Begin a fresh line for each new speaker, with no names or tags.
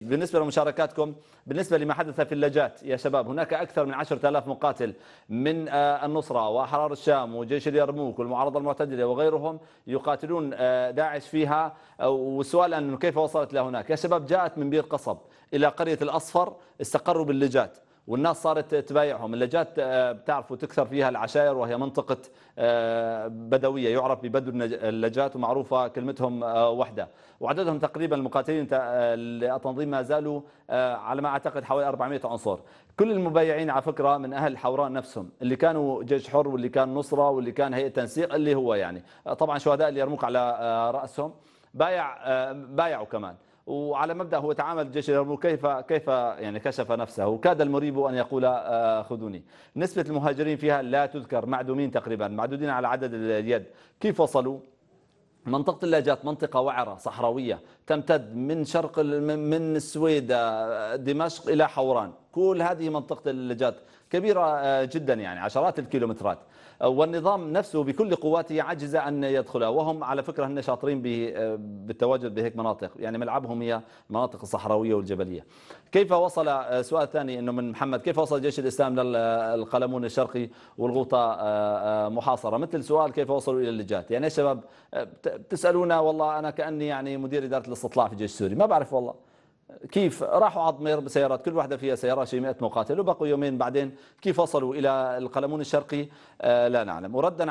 بالنسبة لمشاركاتكم بالنسبة لما حدث في اللجات يا شباب هناك أكثر من عشرة آلاف مقاتل من آه، النصرة وأحرار الشام وجيش اليرموك والمعارضة المعتدلة وغيرهم يقاتلون آه، داعش فيها آه، والسؤال أنه كيف وصلت لهناك يا شباب جاءت من بير قصب إلى قرية الأصفر استقروا باللجات والناس صارت تبايعهم اللجات آه، بتعرفوا تكثر فيها العشائر وهي منطقة آه، بدوية يعرف ببدو اللجات ومعروفة كلمتهم آه، وحدة وعددهم تقريبا المقاتلين التنظيم ما زالوا على ما أعتقد حوالي 400 عنصر كل المبايعين على فكرة من أهل حوراء نفسهم اللي كانوا جيش حر واللي كان نصرة واللي كان هيئة تنسيق اللي هو يعني طبعا شهداء اليرموك على رأسهم بايع بايعوا كمان وعلى مبدا هو تعامل الجيش اليرموك كيف كيف يعني كشف نفسه كاد المريب ان يقول آه، خذوني نسبه المهاجرين فيها لا تذكر معدومين تقريبا معدودين على عدد اليد كيف وصلوا منطقة اللاجات منطقة وعرة صحراوية تمتد من شرق من السويد آه، دمشق إلى حوران كل هذه منطقة اللجات كبيرة آه، جدا يعني عشرات الكيلومترات آه، والنظام نفسه بكل قواته عجز أن يدخلها وهم على فكرة هن شاطرين آه، بالتواجد بهيك مناطق يعني ملعبهم هي المناطق الصحراوية والجبلية كيف وصل سؤال ثاني أنه من محمد كيف وصل جيش الإسلام للقلمون الشرقي والغوطة محاصرة مثل سؤال كيف وصلوا إلى اللجات يعني يا شباب تسألونا والله أنا كأني يعني مدير إدارة الاستطلاع في الجيش السوري ما بعرف والله كيف راحوا عضمير بسيارات كل واحدة فيها سيارة شيء مئة مقاتل وبقوا يومين بعدين كيف وصلوا إلى القلمون الشرقي آه، لا نعلم وردا